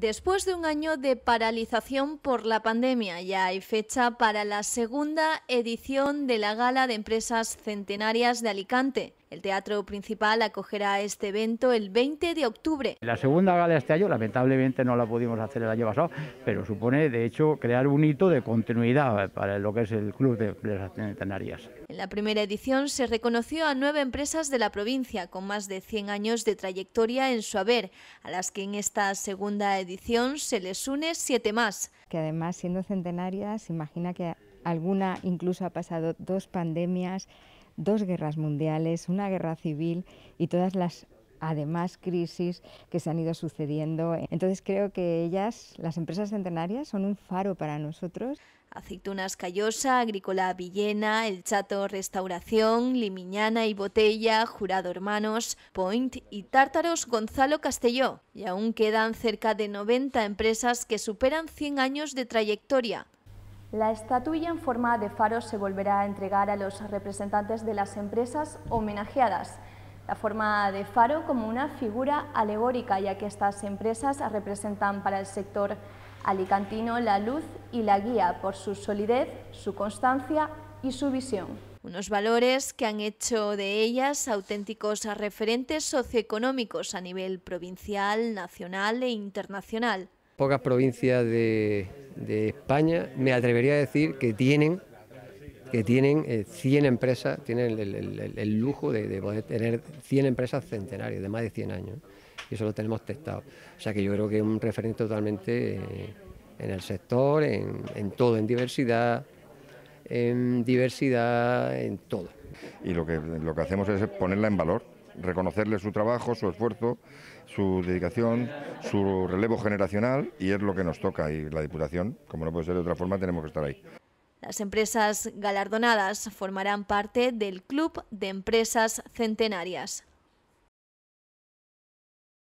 Después de un año de paralización por la pandemia, ya hay fecha para la segunda edición de la Gala de Empresas Centenarias de Alicante, el teatro principal acogerá este evento el 20 de octubre. La segunda gala este año, lamentablemente no la pudimos hacer el año pasado, pero supone de hecho crear un hito de continuidad para lo que es el Club de Empresas Centenarias. En la primera edición se reconoció a nueve empresas de la provincia con más de 100 años de trayectoria en su haber, a las que en esta segunda edición se les une siete más. Que además siendo centenarias, imagina que alguna incluso ha pasado dos pandemias, dos guerras mundiales, una guerra civil y todas las además crisis que se han ido sucediendo. Entonces creo que ellas, las empresas centenarias, son un faro para nosotros. Aceitunas Callosa, Agrícola Villena, El Chato Restauración, Limiñana y Botella, Jurado Hermanos, Point y Tártaros Gonzalo Castelló. Y aún quedan cerca de 90 empresas que superan 100 años de trayectoria. La estatuilla en forma de faro se volverá a entregar a los representantes de las empresas homenajeadas. La forma de faro como una figura alegórica, ya que estas empresas representan para el sector alicantino la luz y la guía por su solidez, su constancia y su visión unos valores que han hecho de ellas auténticos referentes socioeconómicos a nivel provincial, nacional e internacional. Pocas provincias de, de España, me atrevería a decir que tienen que tienen 100 eh, empresas, tienen el, lujo de, poder tener 100 empresas centenarias, de más de 100 años. Y eso lo tenemos testado. O sea que yo creo que es un referente totalmente eh, en el sector, en, en, todo, en diversidad, en diversidad, en todo. Y lo que, lo que hacemos es ponerla en valor reconocerle su trabajo, su esfuerzo, su dedicación, su relevo generacional y es lo que nos toca y la Diputación, como no puede ser de otra forma, tenemos que estar ahí. Las empresas galardonadas formarán parte del Club de Empresas Centenarias.